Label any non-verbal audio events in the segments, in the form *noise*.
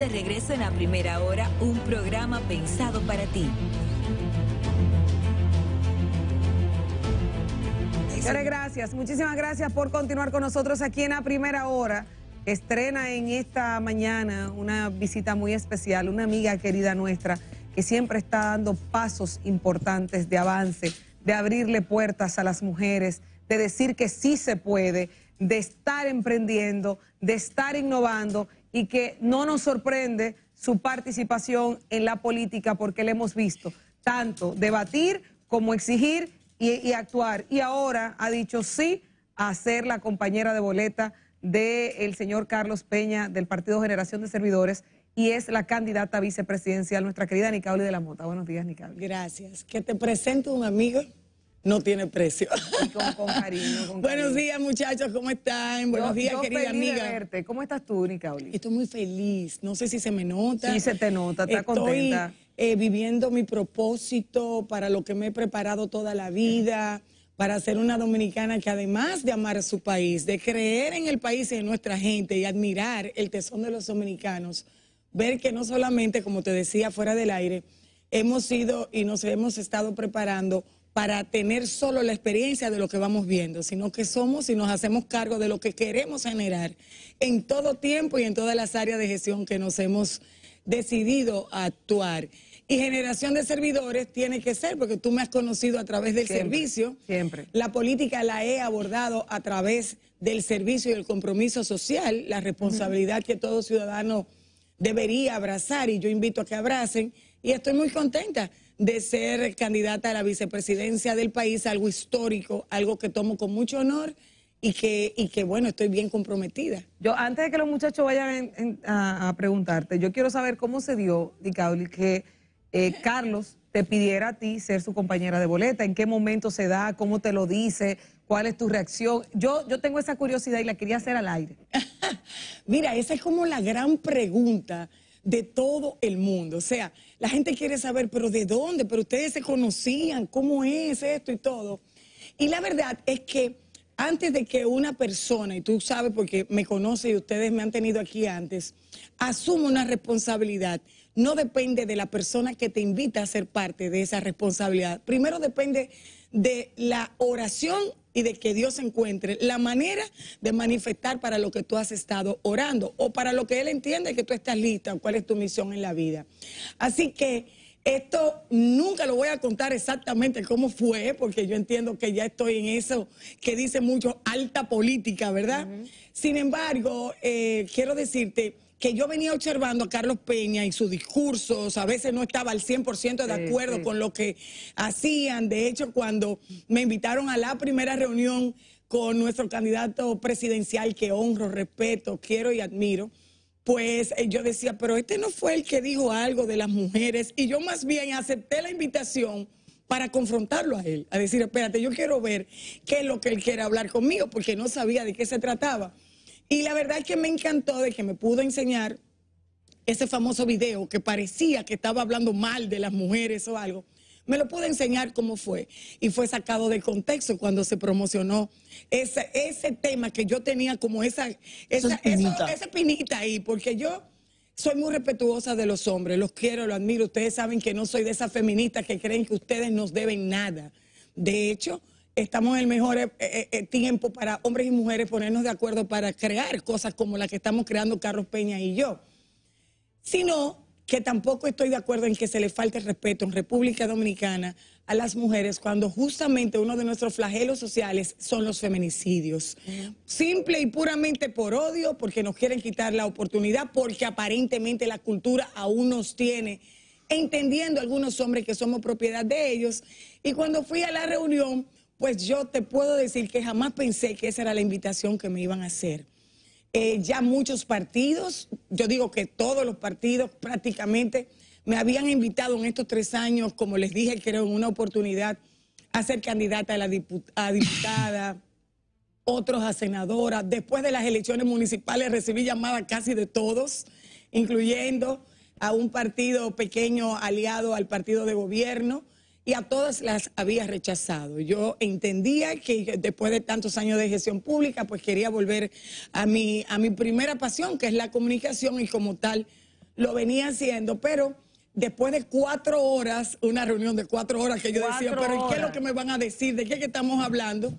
De regreso en la primera hora, un programa pensado para ti. gracias. Muchísimas gracias por continuar con nosotros aquí en la primera hora. Estrena en esta mañana una visita muy especial, una amiga querida nuestra que siempre está dando pasos importantes de avance, de abrirle puertas a las mujeres, de decir que sí se puede, de estar emprendiendo, de estar innovando y que no nos sorprende su participación en la política porque le hemos visto tanto debatir como exigir y, actuar. Y ahora ha dicho sí a ser la compañera de boleta del señor Carlos Peña del Partido Generación de Servidores y es la candidata vicepresidencial, nuestra querida Nicali de la Mota. Buenos días, Nicauli. Gracias. Que te presento un amigo no tiene precio. con, *laughs* cariño, con cariño, Buenos días, muchachos, ¿cómo están? Buenos días, querida feliz amiga. De verte. ¿Cómo estás tú, Nicauli? Estoy muy feliz. No sé si se me nota. Sí, se te nota, está contenta. Eh, viviendo mi propósito para lo que me he preparado toda la vida, para ser una dominicana que además de amar a su país, de creer en el país y en nuestra gente y admirar el tesón de los dominicanos, ver que no solamente, como te decía, fuera del aire, hemos sido y nos hemos estado preparando para tener solo la experiencia de lo que vamos viendo, sino que somos y nos hacemos cargo de lo que queremos generar en todo tiempo y en todas las áreas de gestión que nos hemos decidido actuar. Y generación de servidores tiene que ser, porque tú me has conocido a través del servicio. Siempre. La política la he abordado a través del servicio y el compromiso social, la responsabilidad que todo ciudadano debería abrazar y yo invito a que abracen. Y estoy muy contenta de ser candidata a la vicepresidencia del país, algo histórico, algo que tomo con mucho honor y que, que bueno, estoy bien comprometida. Yo, antes de que los muchachos vayan a, preguntarte, yo quiero saber cómo se dio, Dicauli, que eh, Carlos te pidiera a ti ser su compañera de boleta, en qué momento se da, cómo te lo dice, cuál es tu reacción. Yo, yo tengo esa curiosidad y la quería hacer al aire. *laughs* Mira, esa es como la gran pregunta de todo el mundo. O sea, la gente quiere saber, pero ¿de dónde? Pero ustedes se conocían, ¿cómo es esto y todo? Y la verdad es que antes de que una persona, y tú sabes porque me conoces y ustedes me han tenido aquí antes, asuma una responsabilidad, no depende de la persona que te invita a ser parte de esa responsabilidad. Primero depende de la oración y de que Dios encuentre la manera de manifestar para lo que tú has estado orando o para lo que Él entiende que tú estás lista cuál es tu misión en la vida. Así que esto nunca lo voy a contar exactamente cómo fue, porque yo entiendo que ya estoy en eso que dice mucho alta política, ¿verdad? Sin embargo, eh, quiero decirte que yo venía observando a Carlos Peña y sus discursos, a veces no estaba al 100% de acuerdo con lo que hacían. De hecho, cuando me invitaron a la primera reunión con nuestro candidato presidencial que honro, respeto, quiero y admiro, pues eh, yo decía, pero este no fue el que dijo algo de las mujeres y yo más bien acepté la invitación para confrontarlo a él, a decir, espérate, yo quiero ver qué es lo que él quiere hablar conmigo, porque no sabía de qué se trataba. Y la verdad es que me encantó de que me pudo enseñar ese famoso video que parecía que estaba hablando mal de las mujeres o algo. Me lo pude enseñar cómo fue y fue sacado de contexto cuando se promocionó ese, ese tema que yo tenía como esa, esa, esa pinita ahí, porque yo soy muy respetuosa de los hombres, los quiero, los admiro. Ustedes saben que no soy de esas feministas que creen que ustedes nos deben nada. De hecho, estamos en el mejor eh, eh, eh, tiempo para hombres y mujeres ponernos de acuerdo para crear cosas como las que estamos creando Carlos Peña y yo. Sino que tampoco estoy de acuerdo en que se le falte el respeto en República Dominicana a las mujeres cuando justamente uno de nuestros flagelos sociales son los feminicidios. Simple y puramente por odio, porque nos quieren quitar la oportunidad, porque aparentemente la cultura aún nos tiene entendiendo algunos hombres que somos propiedad de ellos. Y cuando fui a la reunión, pues yo te puedo decir que jamás pensé que esa era la invitación que me iban a hacer. Eh, ya muchos partidos, yo digo que todos los partidos prácticamente me habían invitado en estos tres años, como les dije, que era una oportunidad, a ser candidata a, la a diputada, *laughs* otros a senadora. Después de las elecciones municipales recibí llamadas casi de todos, incluyendo a un partido pequeño aliado al partido de gobierno y a todas las había rechazado. Yo entendía que después de tantos años de gestión pública, pues quería volver a mi, a mi primera pasión, que es la comunicación, y como tal lo venía haciendo, pero después de cuatro horas, una reunión de cuatro horas que yo decía, pero ¿qué es lo que me van a decir? ¿De qué que estamos hablando?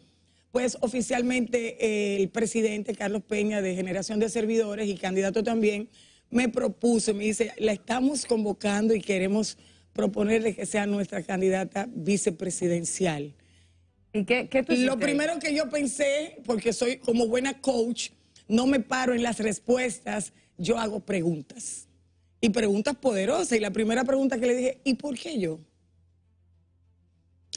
Pues oficialmente eh, el presidente Carlos Peña de Generación de Servidores y candidato también me propuso, me dice, la estamos convocando y queremos proponerle que sea nuestra candidata vicepresidencial. ¿Y qué, Lo primero que yo pensé, porque soy como buena coach, no me paro en las respuestas, yo hago preguntas. Y preguntas poderosas. Y la primera pregunta que le dije, ¿y por qué yo?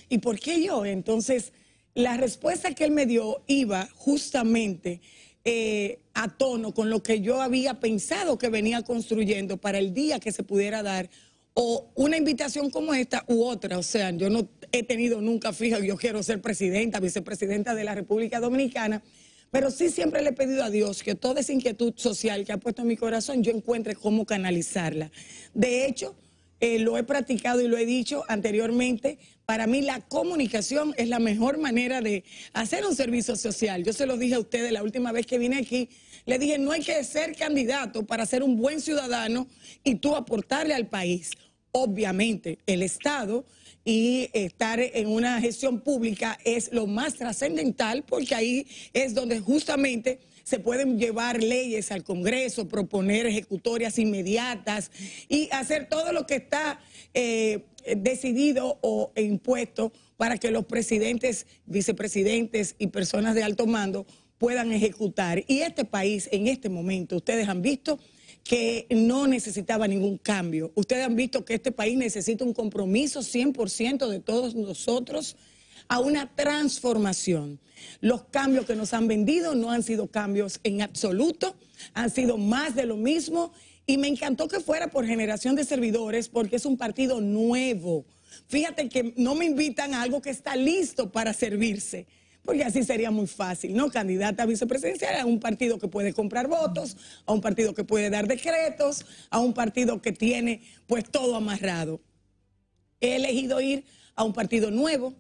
¿Y por qué yo? Entonces, la respuesta que él me dio iba justamente eh, a tono con lo que yo había pensado que venía construyendo para el día que se pudiera dar o una invitación como esta u otra. O sea, yo no he tenido nunca fija, yo quiero ser presidenta, vicepresidenta de la República Dominicana, pero sí siempre le he pedido a Dios que toda esa inquietud social que ha puesto en mi corazón, yo encuentre cómo canalizarla. De hecho, eh, lo he practicado y lo he dicho anteriormente, para mí la comunicación es la mejor manera de hacer un servicio social. Yo se lo dije a ustedes la última vez que vine aquí, le dije, no hay que ser candidato para ser un buen ciudadano y tú aportarle al país. Obviamente, el Estado y estar en una gestión pública es lo más trascendental porque ahí es donde justamente se pueden llevar leyes al Congreso, proponer ejecutorias inmediatas y hacer todo lo que está eh, decidido o impuesto para que los presidentes, vicepresidentes y personas de alto mando puedan ejecutar. Y este país en este momento, ustedes han visto que no necesitaba ningún cambio. Ustedes han visto que este país necesita un compromiso 100% de todos nosotros a una transformación. Los cambios que nos han vendido no han sido cambios en absoluto, han sido más de lo mismo. Y me encantó que fuera por generación de servidores porque es un partido nuevo. Fíjate que no me invitan a algo que está listo para servirse porque así sería muy fácil, ¿no? Candidata a vicepresidencial a un partido que puede comprar votos, a un partido que puede dar decretos, a un partido que tiene pues todo amarrado. He elegido ir a un partido nuevo,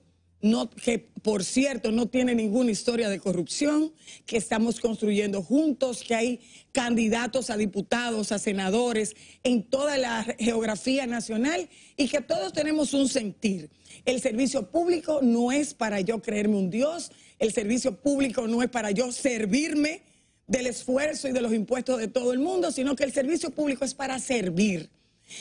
que por cierto no tiene ninguna historia de corrupción, que estamos construyendo juntos, que hay candidatos a diputados, a senadores, en toda la geografía nacional y que todos tenemos un sentir. El servicio público no es para yo creerme un Dios, el servicio público no es para yo servirme del esfuerzo y de los impuestos de todo el mundo, sino que el servicio público es para servir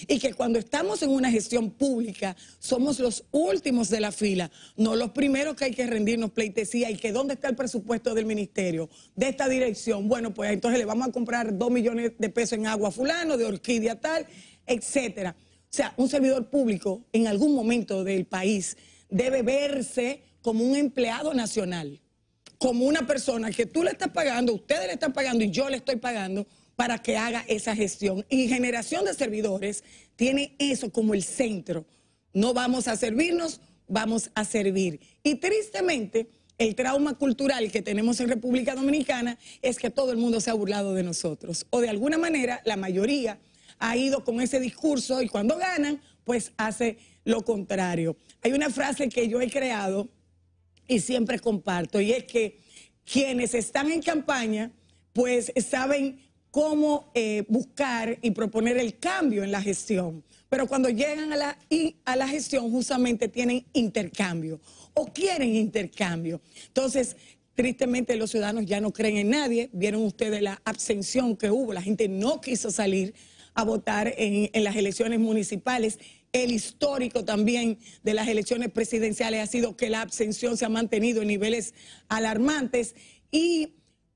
y que cuando estamos en una gestión pública somos los últimos de la fila, no los primeros que hay que rendirnos pleitesía y que dónde está el presupuesto del ministerio, de esta dirección. Bueno, pues entonces le vamos a comprar dos millones de pesos en agua a fulano, de orquídea tal, etcétera. O sea, un servidor público en algún momento del país debe verse como un empleado nacional, como una persona que tú le estás pagando, ustedes le están pagando y yo le estoy pagando para que haga esa gestión. Y generación de servidores tiene eso como el centro. No vamos a servirnos, vamos a servir. Y tristemente, el trauma cultural que tenemos en República Dominicana es que todo el mundo se ha burlado de nosotros. O de alguna manera, la mayoría ha ido con ese discurso y cuando ganan, pues hace lo contrario. Hay una frase que yo he creado y siempre comparto y es que quienes están en campaña, pues saben cómo eh, buscar y proponer el cambio en la gestión. Pero cuando llegan a la, a la gestión justamente tienen intercambio o quieren intercambio. Entonces, tristemente los ciudadanos ya no creen en nadie. Vieron ustedes la abstención que hubo, la gente no quiso salir a votar en, en las elecciones municipales. El histórico también de las elecciones presidenciales ha sido que la abstención se ha mantenido en niveles alarmantes y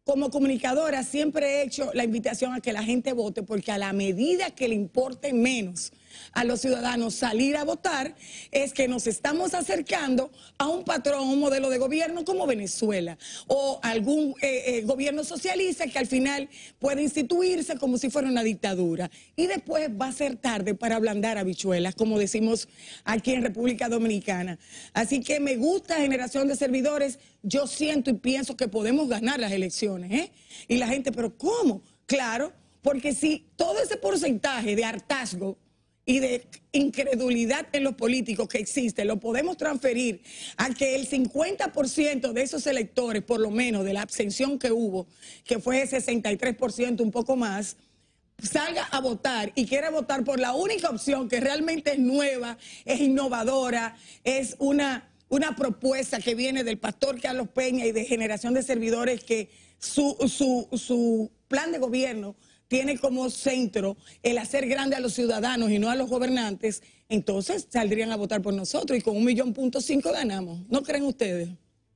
como comunicadora siempre he hecho la invitación a que la gente vote porque a la medida que le importe menos a los ciudadanos salir a votar es que nos estamos acercando a un patrón, un modelo de gobierno como Venezuela o algún eh, eh, gobierno socialista que al final puede instituirse como si fuera una dictadura. Y después va a ser tarde para ablandar habichuelas, como decimos aquí en República Dominicana. Así que me gusta generación de servidores. Yo siento y pienso que podemos ganar las elecciones. ¿eh? Y la gente, pero ¿cómo? Claro, porque si todo ese porcentaje de hartazgo y de incredulidad en los políticos que existe, lo podemos transferir a que el 50% de esos electores, por lo menos de la abstención que hubo, que fue el 63%, un poco más, salga a votar y quiera votar por la única opción que realmente es nueva, es innovadora, es una, una propuesta que viene del pastor Carlos Peña y de generación de servidores que su, su, su plan de gobierno tiene como centro el hacer grande a los ciudadanos y no a los gobernantes, entonces saldrían a votar por nosotros y con un millón punto cinco ganamos. ¿No creen ustedes?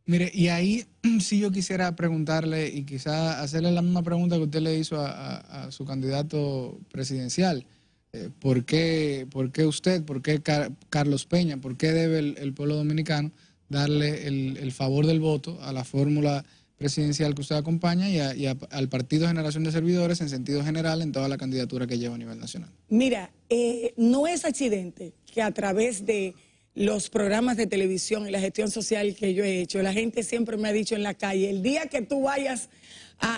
Mire, y ahí *clears throat* sí yo quisiera preguntarle y quizá hacerle la misma pregunta que usted le hizo a, su candidato presidencial. Eh, ¿por, qué, ¿por, qué, usted, por qué Carlos Peña, por qué debe el, pueblo dominicano darle el, el, favor del voto a la fórmula presidencial que usted acompaña y, al Partido Generación de Servidores en sentido general en toda la candidatura que lleva a nivel nacional. Mira, eh, no es accidente que a través de los programas de televisión y la gestión social que yo he hecho, la gente siempre me ha dicho en la calle, el día que tú vayas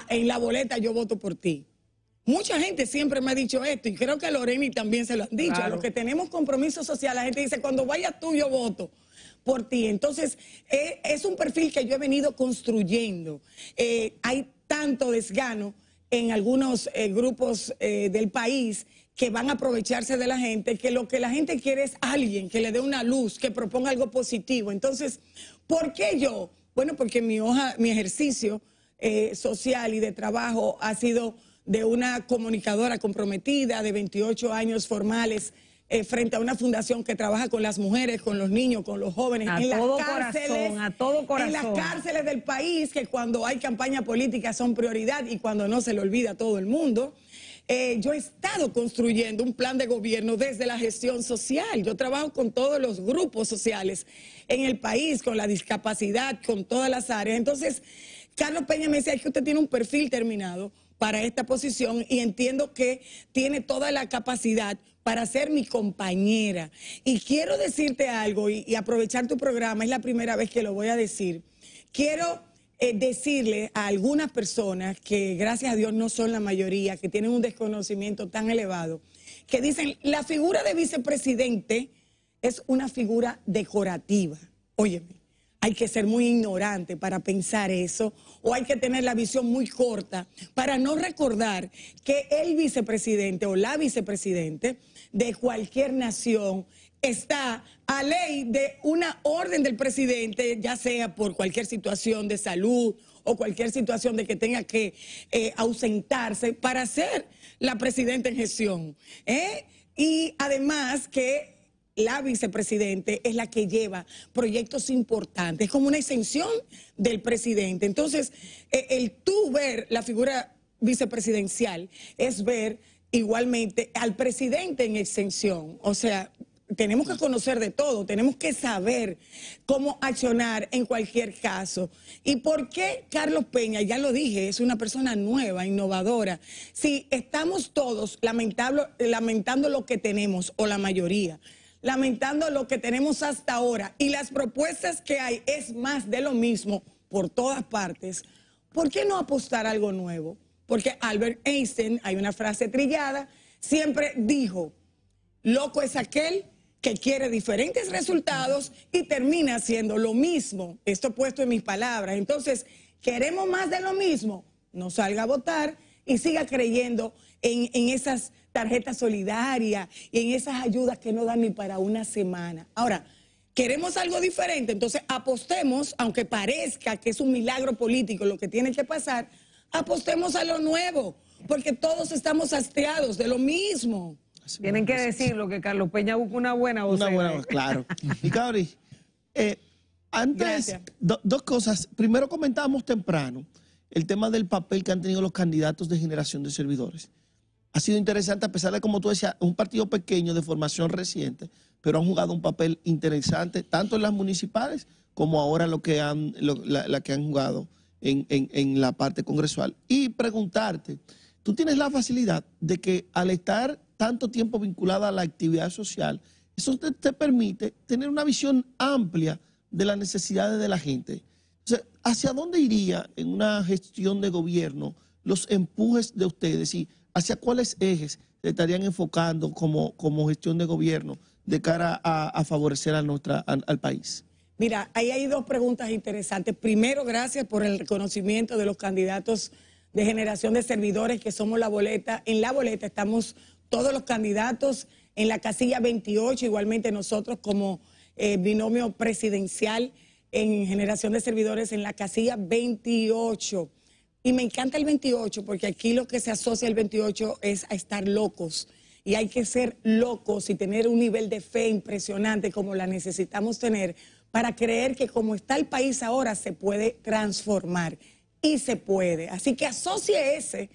en la boleta yo voto por ti. Mucha gente siempre me ha dicho esto y creo que a Loreni también se lo han dicho. A los que tenemos compromiso social, la gente dice, cuando vayas tú yo voto por ti. Entonces, eh, es un perfil que yo he venido construyendo. Eh, hay tanto desgano en algunos eh, grupos del país que van a aprovecharse de la gente, que lo que la gente quiere es alguien que le dé una luz, que proponga algo positivo. Entonces, ¿por qué yo? Bueno, porque mi hoja, mi ejercicio social y de trabajo ha sido de una comunicadora comprometida de 28 años formales eh, frente a una fundación que trabaja con las mujeres, con los niños, con los jóvenes, en las cárceles, a todo corazón. en las cárceles del país, que cuando hay campaña política son prioridad y cuando no se le olvida todo el mundo. Eh, yo he estado construyendo un plan de gobierno desde la gestión social. Yo trabajo con todos los grupos sociales en el país, con la discapacidad, con todas las áreas. Entonces, Carlos Peña me decía que usted tiene un perfil terminado para esta posición y entiendo que tiene toda la capacidad para ser mi compañera. Y quiero decirte algo y, aprovechar tu programa, es la primera vez que lo voy a decir. Quiero eh, decirle a algunas personas que gracias a Dios no son la mayoría, que tienen un desconocimiento tan elevado, que dicen, la figura de vicepresidente es una figura decorativa. Óyeme, hay que ser muy ignorante para pensar eso o hay que tener la visión muy corta para no recordar que el vicepresidente o la vicepresidente de cualquier nación está a ley de una orden del presidente, ya sea por cualquier situación de salud o cualquier situación de que tenga que eh, ausentarse para ser la presidenta en gestión. ¿eh? Y además que la vicepresidente es la que lleva proyectos importantes, como una exención del presidente. Entonces, eh, el tú ver la figura vicepresidencial es ver igualmente al presidente en exención. O sea, tenemos que conocer de todo, tenemos que saber cómo accionar en cualquier caso. ¿Y por qué Carlos Peña, ya lo dije, es una persona nueva, innovadora? Si estamos todos lamentando lo que tenemos, o la mayoría, lamentando lo que tenemos hasta ahora, y las propuestas que hay es más de lo mismo por todas partes, ¿por qué no apostar algo nuevo? porque Albert Einstein, hay una frase trillada, siempre dijo, loco es aquel que quiere diferentes resultados y termina haciendo lo mismo. Esto puesto en mis palabras. Entonces, queremos más de lo mismo. No salga a votar y siga creyendo en, en esas tarjetas solidarias y en esas ayudas que no dan ni para una semana. Ahora, queremos algo diferente, entonces apostemos, aunque parezca que es un milagro político lo que tiene que pasar, apostemos a lo nuevo, porque todos estamos hastiados de lo mismo. Tienen que decirlo, que Carlos Peña busca una buena voz. Una buena ¿eh? voz, claro. *laughs* Y Cabri, eh, antes, dos cosas. Primero comentábamos temprano el tema del papel que han tenido los candidatos de generación de servidores. Ha sido interesante, a pesar de, como tú decías, un partido pequeño de formación reciente, pero han jugado un papel interesante, tanto en las municipales como ahora lo que han, la que han jugado en, en, la parte congresual. Y preguntarte, tú tienes la facilidad de que al estar tanto tiempo vinculada a la actividad social, eso te, permite tener una visión amplia de las necesidades de la gente. O ¿hacia dónde iría en una gestión de gobierno los empujes de ustedes y hacia cuáles ejes se estarían enfocando como, gestión de gobierno de cara a, a favorecer a nuestra, al país? Mira, ahí hay dos preguntas interesantes. Primero, gracias por el reconocimiento de los candidatos de generación de servidores que somos la boleta. En la boleta estamos todos los candidatos en la casilla 28, igualmente nosotros como eh, binomio presidencial en generación de servidores en la casilla 28. Y me encanta el 28 porque aquí lo que se asocia al 28 es a estar locos. Y hay que ser locos y tener un nivel de fe impresionante como la necesitamos tener para creer que como está el país ahora se puede transformar y se puede. Así que asocie ese,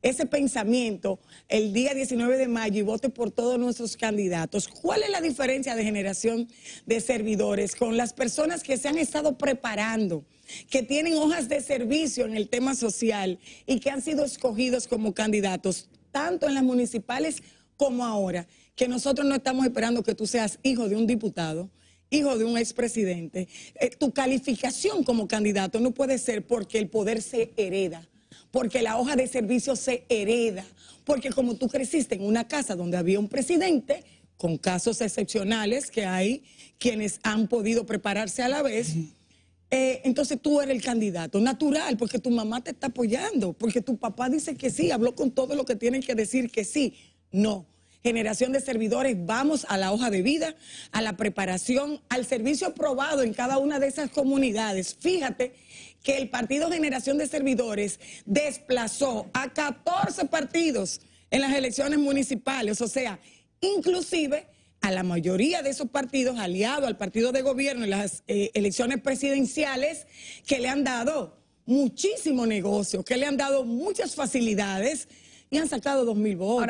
ese pensamiento el día 19 de mayo y vote por todos nuestros candidatos. ¿Cuál es la diferencia de generación de servidores con las personas que se han estado preparando? que tienen hojas de servicio en el tema social y que han sido escogidos como candidatos, tanto en las municipales como ahora, que nosotros no estamos esperando que tú seas hijo de un diputado, hijo de un expresidente, presidente, eh, tu calificación como candidato no puede ser porque el poder se hereda, porque la hoja de servicio se hereda, porque como tú creciste en una casa donde había un presidente, con casos excepcionales que hay quienes han podido prepararse a la vez, eh, entonces tú eres el candidato natural, porque tu mamá te está apoyando, porque tu papá dice que sí, habló con todo lo que tienen que decir que sí. No, generación de servidores, vamos a la hoja de vida, a la preparación, al servicio probado en cada una de esas comunidades. Fíjate que el Partido Generación de Servidores desplazó a 14 partidos en las elecciones municipales, o sea, inclusive a la mayoría de esos partidos aliados al partido de gobierno en las eh, elecciones presidenciales que le han dado muchísimo negocio, que le han dado muchas facilidades y han sacado dos mil votos,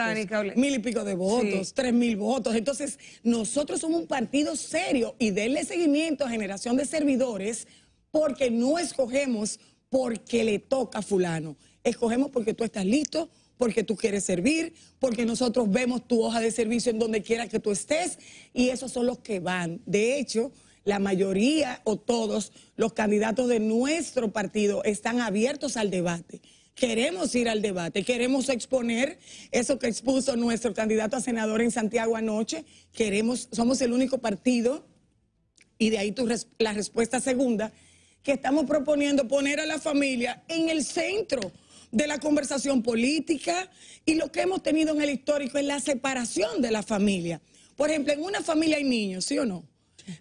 mil y pico de votos, tres mil votos. Entonces, nosotros somos un partido serio y denle seguimiento a generación de servidores porque no escogemos porque le toca a fulano. Escogemos porque tú estás listo, porque tú quieres servir, porque nosotros vemos tu hoja de servicio en donde quiera que tú estés y esos son los que van. De hecho, la mayoría o todos los candidatos de nuestro partido están abiertos al debate. Queremos ir al debate, queremos exponer eso que expuso nuestro candidato a senador en Santiago anoche. Queremos, somos el único partido, y de ahí la respuesta segunda, que estamos proponiendo poner a la familia en el centro de la conversación política y lo que hemos tenido en el histórico es la separación de la familia. Por ejemplo, en una familia hay niños, ¿sí o no?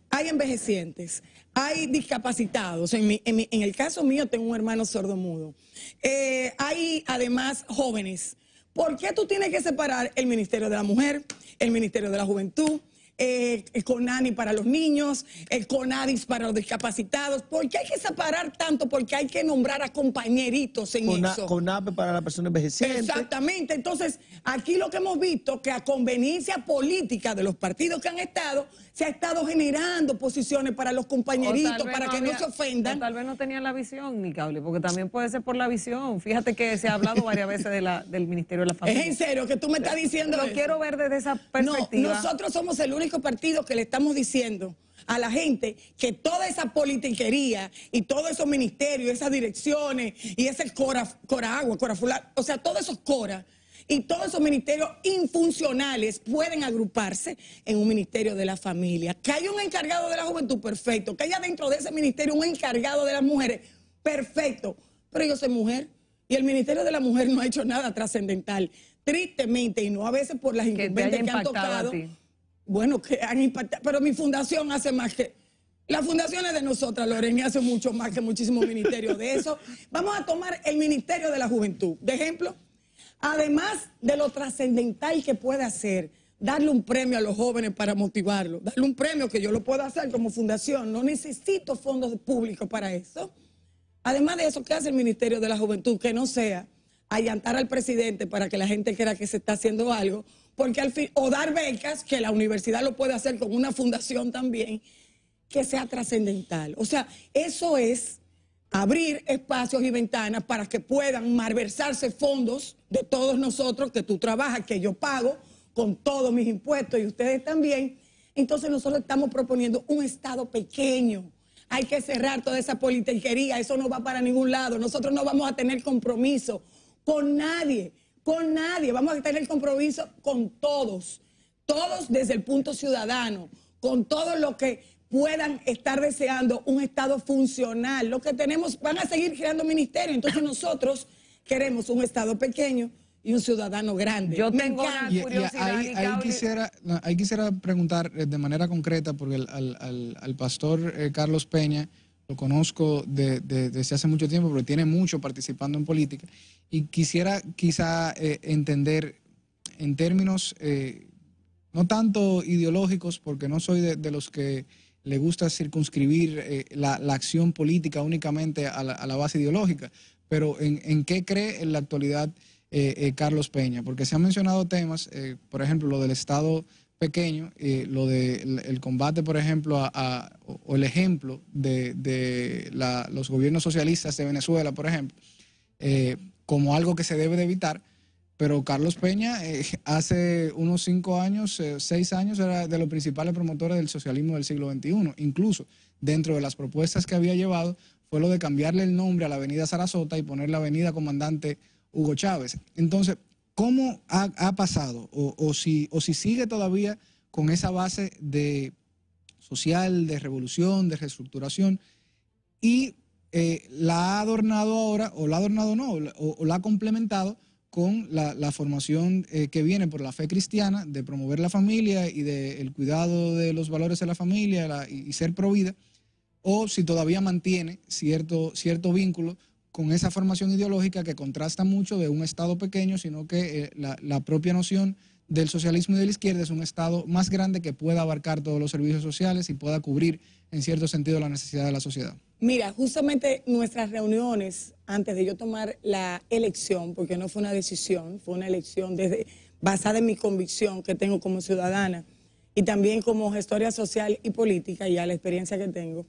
Hay envejecientes, hay discapacitados. En, el caso mío tengo un hermano sordomudo. Eh, hay además jóvenes. ¿Por qué tú tienes que separar el Ministerio de la Mujer, el Ministerio de la Juventud, el CONANI para los niños, el CONADIS para los discapacitados. ¿Por qué hay que separar tanto? Porque hay que nombrar a compañeritos en Cona, eso. CONAPE para las personas envejecientes. Exactamente. Entonces, aquí lo que hemos visto que a conveniencia política de los partidos que han estado, se ha estado generando posiciones para los compañeritos, para que no se ofendan. Tal vez no tenían la visión, ni cable, porque también puede ser por la visión. Fíjate que se ha hablado varias veces de la, del Ministerio de la Familia. *laughs* Es en serio que tú me estás diciendo. Lo quiero ver desde esa perspectiva. No, nosotros somos el único partido que le estamos diciendo a la gente que toda esa politiquería y todos esos ministerios, esas direcciones y ese cora, cora agua, cora o sea, todos esos cora y todos esos ministerios infuncionales pueden agruparse en un ministerio de la familia. Que haya un encargado de la juventud, perfecto. Que haya dentro de ese ministerio un encargado de las mujeres, perfecto. Pero yo soy mujer y el Ministerio de la Mujer no ha hecho nada trascendental. Tristemente, y no a veces por las incumbentes que, han tocado bueno, que han impactado, pero mi fundación hace más que... La fundación es de nosotras, Lorena, y hace mucho más que muchísimos ministerios de eso. *laughs* Vamos a tomar el Ministerio de la Juventud, de ejemplo. Además de lo trascendental que puede hacer, darle un premio a los jóvenes para motivarlo. darle un premio que yo lo puedo hacer como fundación, no necesito fondos públicos para eso. Además de eso, ¿qué hace el Ministerio de la Juventud? Que no sea allantar al presidente para que la gente crea que se está haciendo algo porque al fin, o dar becas, que la universidad lo puede hacer con una fundación también, que sea trascendental. O sea, eso es abrir espacios y ventanas para que puedan malversarse fondos de todos nosotros, que tú trabajas, que yo pago, con todos mis impuestos y ustedes también. Entonces nosotros estamos proponiendo un Estado pequeño. Hay que cerrar toda esa politiquería, eso no va para ningún lado. Nosotros no vamos a tener compromiso con nadie con nadie, vamos a tener compromiso con todos, todos desde el punto ciudadano, con todos los que puedan estar deseando un Estado funcional. lo que tenemos van a seguir creando ministerio, entonces nosotros queremos un Estado pequeño y un ciudadano grande. Yo tengo ahí, quisiera, ahí quisiera preguntar eh, de manera concreta, porque al, pastor eh, Carlos Peña lo conozco desde hace mucho tiempo, pero tiene mucho participando en política. Y quisiera quizá eh, entender en términos eh, no tanto ideológicos, porque no soy de, los que le gusta circunscribir eh, la, acción política únicamente a la, base ideológica, pero en, en, qué cree en la actualidad Carlos Peña, porque se han mencionado temas, por ejemplo, lo del Estado pequeño, eh, lo del de el combate, por ejemplo, a, o el ejemplo de, la, los gobiernos socialistas de Venezuela, por ejemplo, eh, como algo que se debe de evitar. Pero Carlos Peña eh, hace unos cinco años, seis años, era de los principales promotores del socialismo del siglo XXI. Incluso dentro de las propuestas que había llevado fue lo de cambiarle el nombre a la avenida Sarasota y poner la avenida Comandante Hugo Chávez. Entonces, ¿Cómo ha, pasado? O, si, sigue todavía con esa base de social, de revolución, de reestructuración, y eh, la ha adornado ahora, o la ha adornado no, o, la ha complementado con la, formación eh, que viene por la fe cristiana de promover la familia y del cuidado de los valores de la familia y, ser provida, o si todavía mantiene cierto, cierto vínculo con esa formación ideológica que contrasta mucho de un Estado pequeño, sino que eh, la, propia noción del socialismo y de la izquierda es un Estado más grande que pueda abarcar todos los servicios sociales y pueda cubrir en cierto sentido la necesidad de la sociedad. Mira, justamente nuestras reuniones antes de yo tomar la elección, porque no fue una decisión, fue una elección desde, basada en mi convicción que tengo como ciudadana y también como gestora social y política, ya la experiencia que tengo,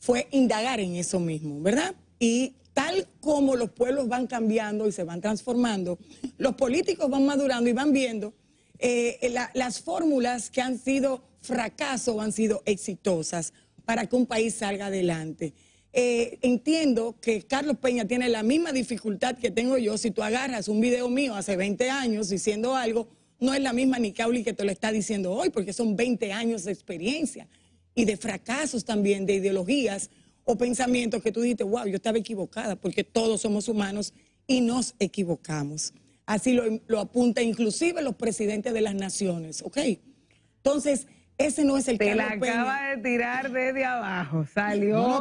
fue indagar en eso mismo, ¿verdad? Y tal como los pueblos van cambiando y se van transformando, los políticos van madurando y van viendo eh, las fórmulas que han sido fracasos o han sido exitosas para que un país salga adelante. Eh, entiendo que Carlos Peña tiene la misma dificultad que tengo yo. Si tú agarras un video mío hace 20 años diciendo algo, no es la misma ni que te lo está diciendo hoy, porque son 20 años de experiencia y de fracasos también, de ideologías o pensamientos que tú dices, wow, yo estaba equivocada, porque todos somos humanos y nos equivocamos. Así lo, apunta inclusive los presidentes de las naciones, ¿ok? Entonces, ese no es el Te la acaba de tirar desde abajo, salió. No,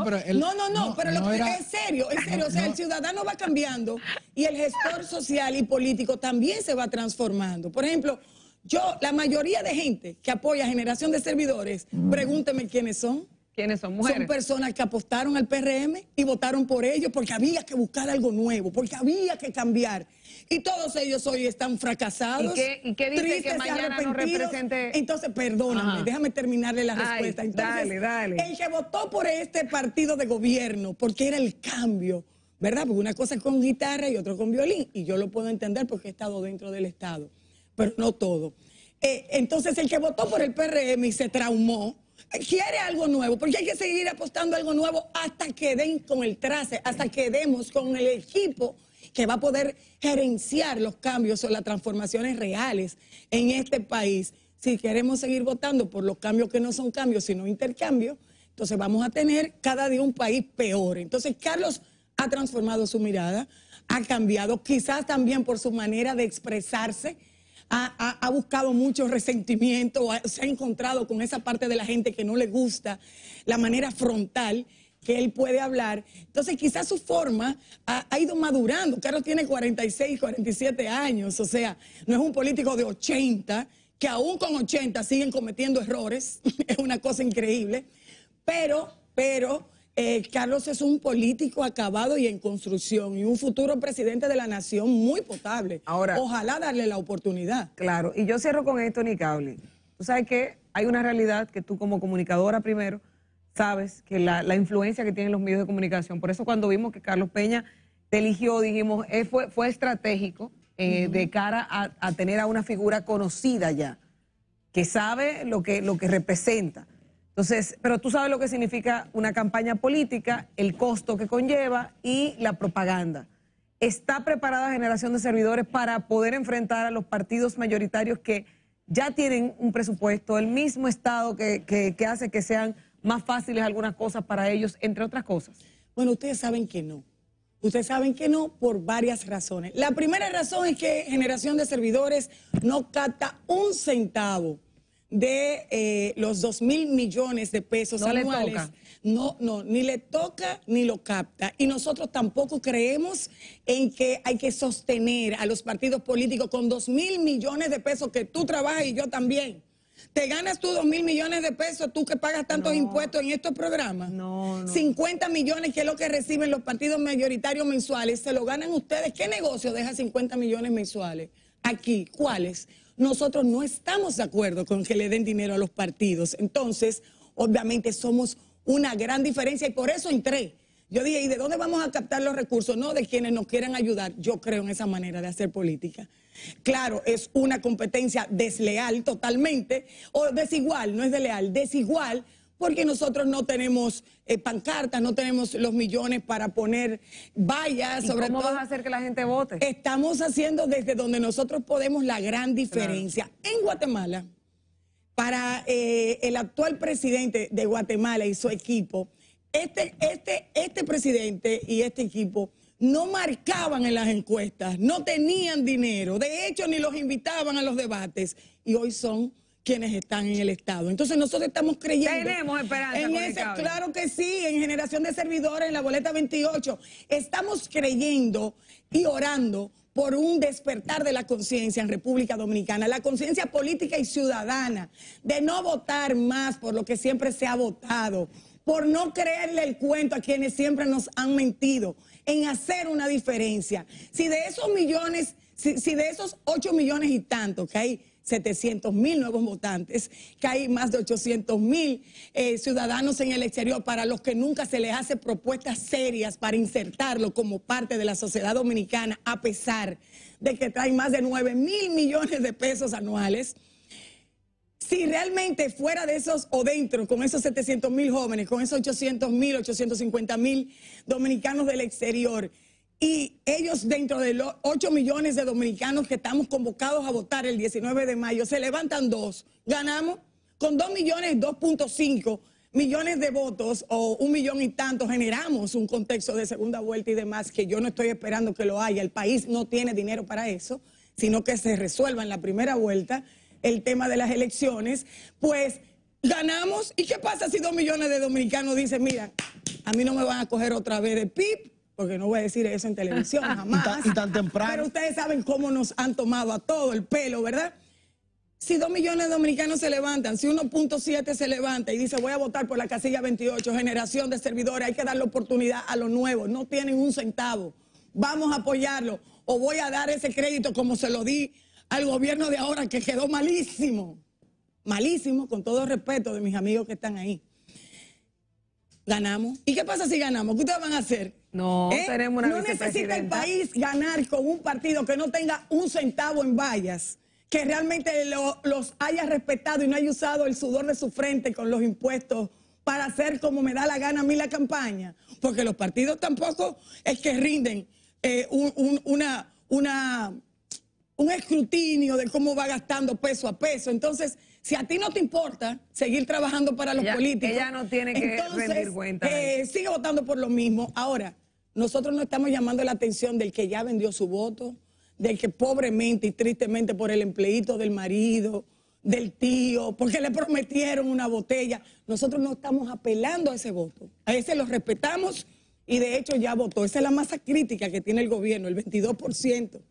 no, no, pero lo que, es serio, es serio. O sea, el ciudadano va cambiando y el gestor social y político también se va transformando. Por ejemplo, yo, la mayoría de gente que apoya generación de servidores, mm. pregúnteme quiénes son. ¿Quiénes son mujeres? Son personas que apostaron al PRM y votaron por ellos porque había que buscar algo nuevo, porque había que cambiar. Y todos ellos hoy están fracasados. ¿Y qué, y qué dice que mañana no represente... Entonces, perdóname, déjame terminarle la respuesta. dale, dale. El que votó por este partido de gobierno, porque era el cambio, ¿verdad? Porque una cosa es con guitarra y otra con violín. Y yo lo puedo entender porque he estado dentro del Estado, pero no todo. Eh, entonces, el que votó por el PRM y se traumó, quiere algo nuevo, porque hay que seguir apostando algo nuevo hasta que den con el trace, hasta que demos con el equipo que va a poder gerenciar los cambios o las transformaciones reales en este país. Si queremos seguir votando por los cambios que no son cambios, sino intercambios, entonces vamos a tener cada día un país peor. Entonces Carlos ha transformado su mirada, ha cambiado quizás también por su manera de expresarse ha, buscado mucho resentimiento, se ha encontrado con esa parte de la gente que no le gusta, la manera frontal que él puede hablar. Entonces, quizás su forma ha, ha, ido madurando. Carlos tiene 46, 47 años, o sea, no es un político de 80, que aún con 80 siguen cometiendo errores, *laughs* es una cosa increíble, pero, pero eh, Carlos es un político acabado y en construcción y un futuro presidente de la nación muy potable. Ahora, ojalá darle la oportunidad. Claro, y yo cierro con esto, Nicable. Tú sabes que hay una realidad que tú como comunicadora primero sabes que la, influencia que tienen los medios de comunicación. Por eso cuando vimos que Carlos Peña te eligió, dijimos, fue, fue, estratégico eh, de cara a, a, tener a una figura conocida ya, que sabe lo que, lo que representa. Entonces, pero tú sabes lo que significa una campaña política, el costo que conlleva y la propaganda. ¿Está preparada generación de servidores para poder enfrentar a los partidos mayoritarios que ya tienen un presupuesto, el mismo Estado que, hace que sean más fáciles algunas cosas para ellos, entre otras cosas? Bueno, ustedes saben que no. Ustedes saben que no por varias razones. La primera razón es que generación de servidores no capta un centavo de eh, los 2 mil millones de pesos no anuales. No, no, ni le toca ni lo capta. Y nosotros tampoco creemos en que hay que sostener a los partidos políticos con 2 mil millones de pesos que tú trabajas y yo también. ¿Te ganas tú 2 mil millones de pesos, tú que pagas tantos impuestos en estos programas? No, no. 50 millones, que es lo que reciben los partidos mayoritarios mensuales, se lo ganan ustedes. ¿Qué negocio deja 50 millones mensuales? Aquí, ¿cuáles? nosotros no estamos de acuerdo con que le den dinero a los partidos. Entonces, obviamente somos una gran diferencia y por eso entré. Yo dije, ¿y de dónde vamos a captar los recursos? No de quienes nos quieran ayudar. Yo creo en esa manera de hacer política. Claro, es una competencia desleal totalmente, o desigual, no es desleal, desigual porque nosotros no tenemos eh, pancartas, no tenemos los millones para poner vallas. ¿Y sobre ¿Cómo vas a hacer que la gente vote? Estamos haciendo desde donde nosotros podemos la gran diferencia. En Guatemala, para eh, el actual presidente de Guatemala y su equipo, este, este, este presidente y este equipo no marcaban en las encuestas, no tenían dinero, de hecho ni los invitaban a los debates y hoy son quienes están en el Estado. Entonces nosotros estamos creyendo... Tenemos esperanza. En ese, claro que sí, en generación de servidores, en la boleta 28. Estamos creyendo y orando por un despertar de la conciencia en República Dominicana, la conciencia política y ciudadana, de no votar más por lo que siempre se ha votado, por no creerle el cuento a quienes siempre nos han mentido, en hacer una diferencia. Si de esos millones, si, de esos ocho millones y tantos, que hay 700 mil nuevos votantes, que hay más de 800 mil eh, ciudadanos en el exterior para los que nunca se les hace propuestas serias para insertarlo como parte de la sociedad dominicana, a pesar de que trae más de 9 mil millones de pesos anuales. Si realmente fuera de esos o dentro, con esos 700 mil jóvenes, con esos 800 mil, 850 mil dominicanos del exterior, y ellos, dentro de los 8 millones de dominicanos que estamos convocados a votar el 19 de mayo, se levantan dos. Ganamos con 2 millones, 2.5 millones de votos o un millón y tanto. Generamos un contexto de segunda vuelta y demás que yo no estoy esperando que lo haya. El país no tiene dinero para eso, sino que se resuelva en la primera vuelta el tema de las elecciones. Pues ganamos. ¿Y qué pasa si 2 millones de dominicanos dicen, mira, a mí no me van a coger otra vez de PIB? porque no voy a decir eso en televisión *laughs* jamás. y, tan, temprano. Pero ustedes saben cómo nos han tomado a todo el pelo, ¿verdad? Si dos millones de dominicanos se levantan, si 1.7 se levanta y dice voy a votar por la casilla 28, generación de servidores, hay que darle oportunidad a los nuevos, no tienen un centavo, vamos a apoyarlo o voy a dar ese crédito como se lo di al gobierno de ahora que quedó malísimo, malísimo con todo respeto de mis amigos que están ahí ganamos. ¿Y qué pasa si ganamos? ¿Qué ustedes van a hacer? No, seremos ¿Eh? tenemos una No necesita el país ganar con un partido que no tenga un centavo en vallas, que realmente los haya respetado y no haya usado el sudor de su frente con los impuestos para hacer como me da la gana a mí la campaña. Porque los partidos tampoco es que rinden eh, una, una un escrutinio de cómo va gastando peso a peso. Entonces, si a ti no te importa seguir trabajando para los políticos, ella no tiene que rendir cuenta. Eh, sigue votando por lo mismo. Ahora, nosotros no estamos llamando la atención del que ya vendió su voto, del que pobremente y tristemente por el empleito del marido, del tío, porque le prometieron una botella. Nosotros no estamos apelando a ese voto. A ese lo respetamos y de hecho ya votó. Esa es la masa crítica que tiene el gobierno, el 22%.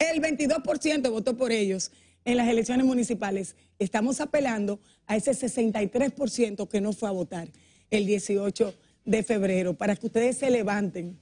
El 22% votó por ellos en las elecciones municipales. Estamos apelando a ese 63% que no fue a votar el 18 de febrero para que ustedes se levanten,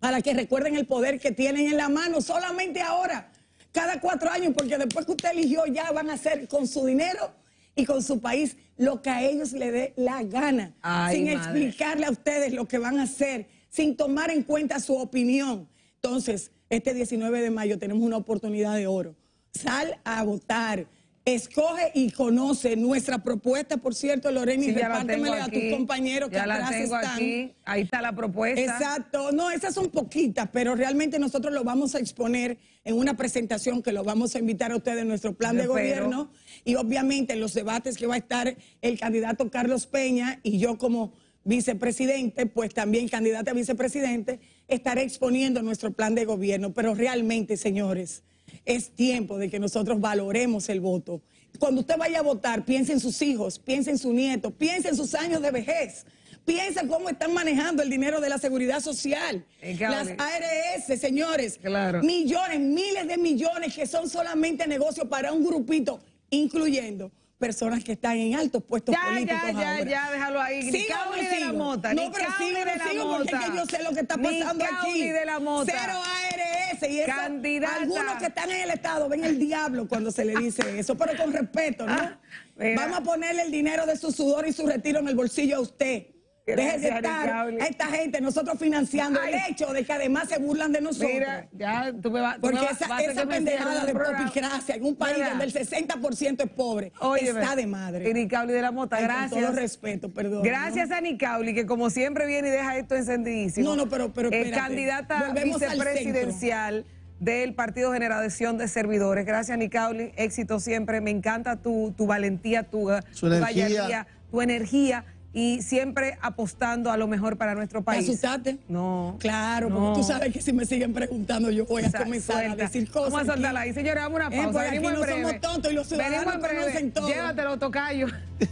para que recuerden el poder que tienen en la mano solamente ahora, cada cuatro años, porque después que usted eligió ya van a hacer con su dinero y con su país lo que a ellos le dé la gana, sin explicarle a ustedes lo que van a hacer, sin tomar en cuenta su opinión. Entonces, este 19 de mayo tenemos una oportunidad de oro. Sal a votar. Escoge y conoce nuestra propuesta, por cierto, Lorena, y a tus compañeros que ya atrás están. Aquí. Ahí está la propuesta. Exacto. No, esas son poquitas, pero realmente nosotros lo vamos a exponer en una presentación que lo vamos a invitar a ustedes en nuestro plan de gobierno y obviamente en los debates que va a estar el candidato Carlos Peña y yo como vicepresidente, pues también candidata a vicepresidente, estaré exponiendo nuestro plan de gobierno. Pero realmente, señores, es tiempo de que nosotros valoremos el voto. Cuando usted vaya a votar, piense en sus hijos, piense en su nieto, piense en sus años de vejez. Piensa cómo están manejando el dinero de la seguridad social, las ARS, señores, millones, miles de millones que son solamente negocios para un grupito, incluyendo personas que están en altos puestos políticos Ya, ya, ya, déjalo ahí. Ni no de la mota. No, pero sigo, de la sigo, porque yo sé lo que está pasando ni aquí. de la mota. Cero ARS y eso. Candidata. Algunos que están en el Estado ven el diablo cuando se le dice eso, pero con respeto, ¿no? *laughs* Vamos a ponerle el dinero de su sudor y su retiro en el bolsillo a usted DEJE de estar a esta gente, nosotros financiando el hecho de que además se burlan de nosotros. Mira, ya tú me vas Porque esa, pendejada de propicracia en un país donde el 60% es pobre está de madre. Y de la Mota, gracias. Con todo respeto, perdón. Gracias a Nicauli, que como siempre viene y deja esto encendidísimo. No, no, pero, pero es candidata vicepresidencial del Partido Generación de Servidores. Gracias, Nicauli. Éxito siempre. Me encanta tu, tu valentía, tu, tu energía y siempre apostando a lo mejor para nuestro país. ¿Te No. Claro, porque tú sabes que si me siguen preguntando yo voy a comenzar a decir cosas. Vamos a saltarla ahí. Señores, vamos a una eh, pausa. Eh, que no somos tontos y los ciudadanos conocen todo. Llévatelo, tocayo.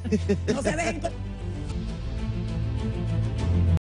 *laughs* no se dejen... *laughs*